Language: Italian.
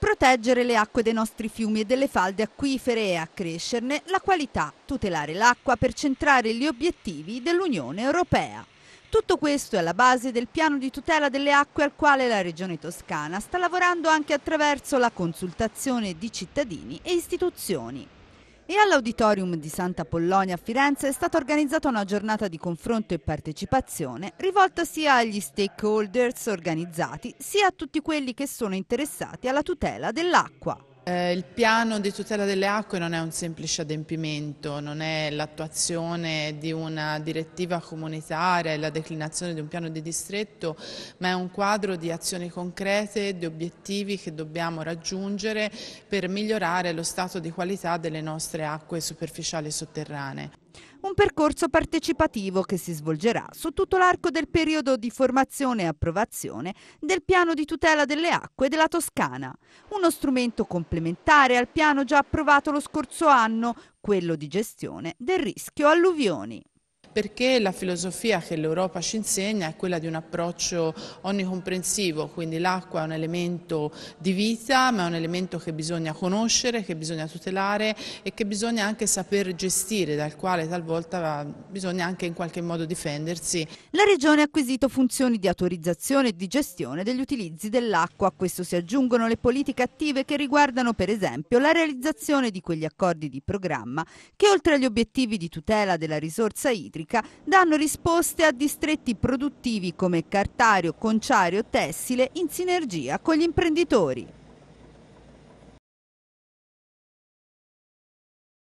proteggere le acque dei nostri fiumi e delle falde acquifere e accrescerne la qualità, tutelare l'acqua per centrare gli obiettivi dell'Unione Europea. Tutto questo è alla base del piano di tutela delle acque al quale la Regione Toscana sta lavorando anche attraverso la consultazione di cittadini e istituzioni. E all'Auditorium di Santa Polonia a Firenze è stata organizzata una giornata di confronto e partecipazione rivolta sia agli stakeholders organizzati sia a tutti quelli che sono interessati alla tutela dell'acqua. Eh, il piano di tutela delle acque non è un semplice adempimento, non è l'attuazione di una direttiva comunitaria e la declinazione di un piano di distretto, ma è un quadro di azioni concrete, di obiettivi che dobbiamo raggiungere per migliorare lo stato di qualità delle nostre acque superficiali sotterranee. Un percorso partecipativo che si svolgerà su tutto l'arco del periodo di formazione e approvazione del piano di tutela delle acque della Toscana, uno strumento complementare al piano già approvato lo scorso anno, quello di gestione del rischio alluvioni. Perché la filosofia che l'Europa ci insegna è quella di un approccio onnicomprensivo, quindi l'acqua è un elemento di vita, ma è un elemento che bisogna conoscere, che bisogna tutelare e che bisogna anche saper gestire, dal quale talvolta bisogna anche in qualche modo difendersi. La Regione ha acquisito funzioni di autorizzazione e di gestione degli utilizzi dell'acqua. A questo si aggiungono le politiche attive che riguardano per esempio la realizzazione di quegli accordi di programma che oltre agli obiettivi di tutela della risorsa idrica idrica danno risposte a distretti produttivi come Cartario, Conciario, Tessile in sinergia con gli imprenditori.